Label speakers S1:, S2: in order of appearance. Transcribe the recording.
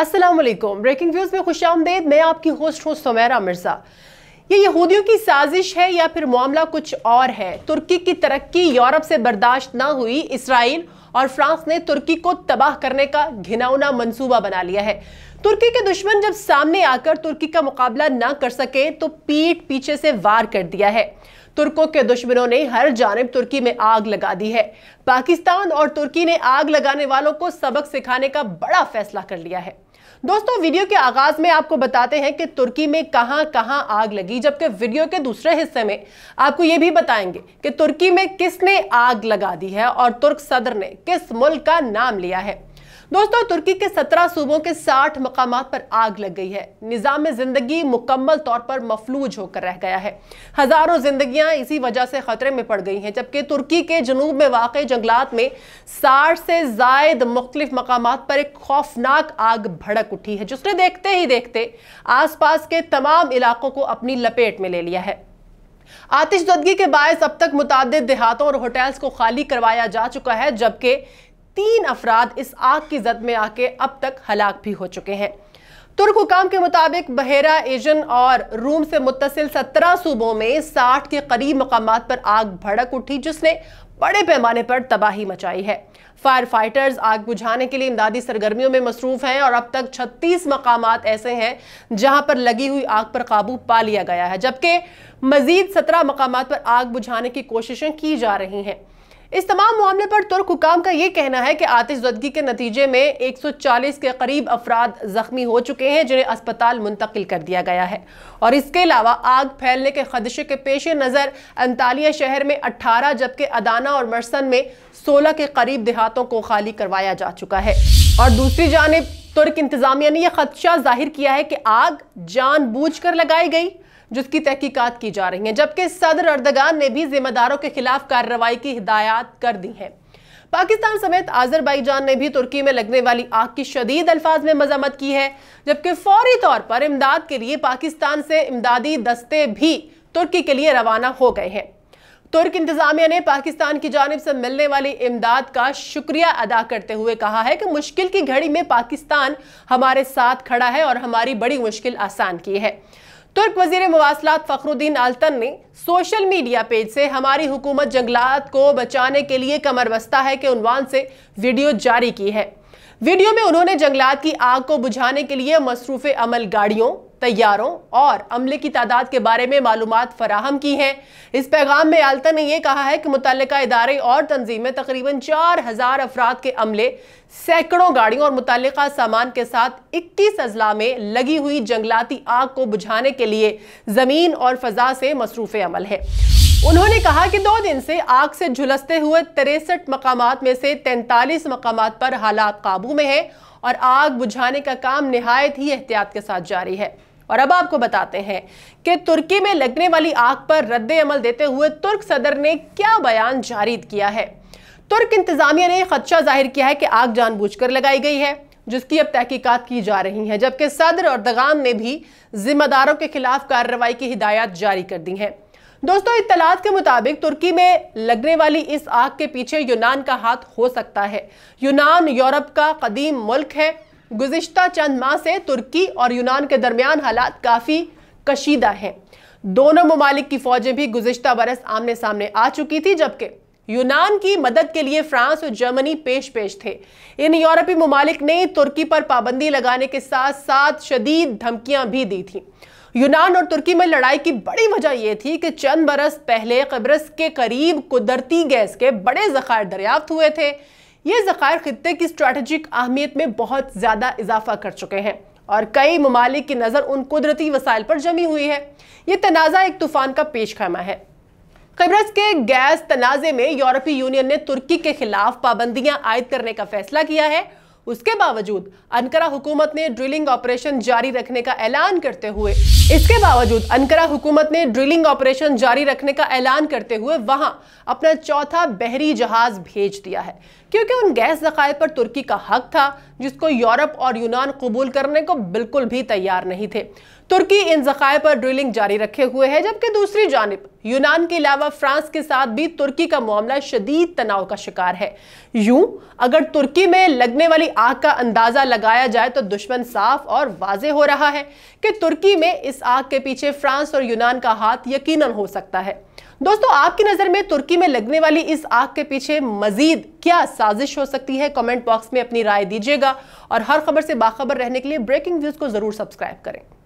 S1: Aslam breaking news में खुश आमदेद मैं आपकी होस्ट हूँ सुमैरा मिर्ज़ा ये यहूदियों की साजिश है या फिर मामला कुछ और है तुर्की की तरक्की यूरोप से बर्दाश्त ना हुई इसराइल और फ्रांस ने तुर्की को तबाह करने का घिनौना मंसूबा बना लिया है तुर्की के दुश्मन जब सामने आकर तुर्की का मुकाबला ना कर सके तो पीठ पीछे से वार कर दिया है तुर्कों के दुश्मनों ने हर जानब तुर्की में आग लगा दी है पाकिस्तान और तुर्की ने आग लगाने वालों को सबक सिखाने का बड़ा फैसला कर लिया है दोस्तों वीडियो के आगाज में आपको बताते हैं कि तुर्की में कहां कहां आग लगी जबकि वीडियो के दूसरे हिस्से में आपको यह भी बताएंगे कि तुर्की में किसने आग लगा दी है और तुर्क सदर ने किस मुल्क का नाम लिया है दोस्तों तुर्की के सत्रह सूबों के साठ मकाम पर आग लग गई है निज़ाम जिंदगी मुकम्मल तौर पर मफलूज होकर रह गया है हजारों जिंदगियां इसी वजह से खतरे में पड़ गई हैं जबकि तुर्की के जनूब में वाक़ जंगलात में साठ से जायद मुख्तलिफ मकाम पर एक खौफनाक आग भड़क उठी है जिसने देखते ही देखते आसपास के तमाम इलाकों को अपनी लपेट में ले लिया है आतिशदगी के बायस अब तक मुतद देहातों और होटल्स को खाली करवाया जा चुका है जबकि तीन अफराद इस आग की जद में आके अब तक हलाक भी हो चुके हैं तुर्क हुकाम के मुताबिक बहरा एजन और रूम से मुतसिल सत्रह सूबों में साठ के करीब मकाम पर आग भड़क उठी जिसने बड़े पैमाने पर तबाही मचाई है फायर फाइटर्स आग बुझाने के लिए इमदादी सरगर्मियों में मसरूफ हैं और अब तक 36 मकाम ऐसे हैं जहां पर लगी हुई आग पर काबू पा लिया गया है जबकि मजीद 17 मकाम पर आग बुझाने की कोशिशें की जा रही हैं इस तमाम मामले पर तुर्क हुकाम का यह कहना है कि आतिशदगी के नतीजे में 140 के करीब अफराद जख्मी हो चुके हैं जिन्हें अस्पताल मुंतकिल कर दिया गया है और इसके अलावा आग फैलने के खदशे के पेश नज़र अंतालिया शहर में 18 जबकि अदाना और मरसन में 16 के करीब देहातों को खाली करवाया जा चुका है और दूसरी जानब तुर्क इंतजामिया ने यह खदशा जाहिर किया है कि आग जानबूझकर लगाई गई जिसकी तहकीकात की जा रही है जबकि सदर अर्दगान ने भी जिम्मेदारों के खिलाफ कार्रवाई की हिदायत कर दी है पाकिस्तान समेत आजरबाईजान ने भी तुर्की में लगने वाली आग की शदीद अल्फाज में मजम्मत की है जबकि फौरी तौर पर इमदाद के लिए पाकिस्तान से इमदादी दस्ते भी तुर्की के लिए रवाना हो गए हैं तुर्क इंतजामिया ने पाकिस्तान की जानब से मिलने वाली इमदाद का शुक्रिया अदा करते हुए कहा है कि मुश्किल की घड़ी में पाकिस्तान हमारे साथ खड़ा है और हमारी बड़ी मुश्किल आसान की है तुर्क वजीर मवासलात फखरुद्दीन आलतन ने सोशल मीडिया पेज से हमारी हुकूमत जंगलात को बचाने के लिए कमर बस्ता है के उनवान से वीडियो जारी की है वीडियो में उन्होंने जंगलात की आग को बुझाने के लिए मसरूफ अमल गाड़ियों तैयारों और अमले की तादाद के बारे में मालूम फराहम की हैं इस पैगाम में आलता ने यह कहा है कि मुतल इदारे और तंजीमें तकरीबन चार हज़ार अफराद के अमले सैकड़ों गाड़ियों और मुतल सामान के साथ इक्कीस अजला में लगी हुई जंगलाती आग को बुझाने के लिए ज़मीन और फजा से मसरूफ़ अमल है उन्होंने कहा कि दो दिन से आग से झुलसते हुए तिरसठ मकाम में से तैंतालीस मकाम पर हालात काबू में है और आग बुझाने का काम नहायत ही एहतियात के साथ जारी है और अब आपको बताते हैं कि तुर्की में लगने वाली आग पर रद्द अमल देते हुए तुर्क सदर ने क्या बयान जारी किया है तुर्क इंतजामिया ने खदशा जाहिर किया है कि आग जानबूझकर लगाई गई है जिसकी अब तहकीकात की जा रही है जबकि सदर और दगाम ने भी जिम्मेदारों के खिलाफ कार्रवाई की हिदायत जारी कर दी है दोस्तों इतलात के मुताबिक तुर्की में लगने वाली इस आग के पीछे यूनान का हाथ हो सकता है यूनान यूरोप का कदीम मुल्क है गुजशत चंद माह से तुर्की और यूनान के दरमियान हालात काफ़ी कशीदा हैं दोनों ममालिक की फौजें भी गुजशत बरस आमने सामने आ चुकी थी जबकि यूनान की मदद के लिए फ्रांस और जर्मनी पेश पेश थे इन यूरोपीय ममालिक ने तुर्की पर पाबंदी लगाने के साथ साथ शदीद धमकियां भी दी थीं यूनान और तुर्की में लड़ाई की बड़ी वजह यह थी कि चंद बरस पहले कब्रस के करीब कुदरती गैस के बड़े ज़ख़ायर दरियाफ्त हुए थे ये ज़ख़ायर ख़त्े की स्ट्रैटेजिक अहमियत में बहुत ज़्यादा इजाफा कर चुके हैं और कई ममालिक की नज़र उन कुदरती वसाइल पर जमी हुई है ये तनाज़ा एक तूफ़ान का पेश खामा है कब्रस के गैस तनाज़े में यूरोपीय यूनियन ने तुर्की के खिलाफ पाबंदियां आयद करने का फैसला किया है उसके बावजूद अनकरा हुकूमत ने ड्रिलिंग ऑपरेशन जारी रखने का ऐलान करते हुए इसके बावजूद अनकरा हुकूमत ने ड्रिलिंग ऑपरेशन जारी रखने का ऐलान करते हुए वहां अपना चौथा बहरी जहाज भेज दिया है क्योंकि उन गैस जखायर पर तुर्की का हक था जिसको यूरोप और यूनान कबूल करने को बिल्कुल भी तैयार नहीं थे तुर्की इन जखायर पर ड्रिलिंग जारी रखे हुए है जबकि दूसरी जानब यूनान के अलावा फ्रांस के साथ भी तुर्की का मामला शदीद तनाव का शिकार है यूं अगर तुर्की में लगने वाली आग का अंदाजा लगाया जाए तो दुश्मन साफ और वाजे हो रहा है कि तुर्की में इस आग के पीछे फ्रांस और यूनान का हाथ यकीन हो सकता है दोस्तों आपकी नजर में तुर्की में लगने वाली इस आग के पीछे मजीद क्या साजिश हो सकती है कमेंट बॉक्स में अपनी राय दीजिएगा और हर खबर से बाखबर रहने के लिए ब्रेकिंग न्यूज को जरूर सब्सक्राइब करें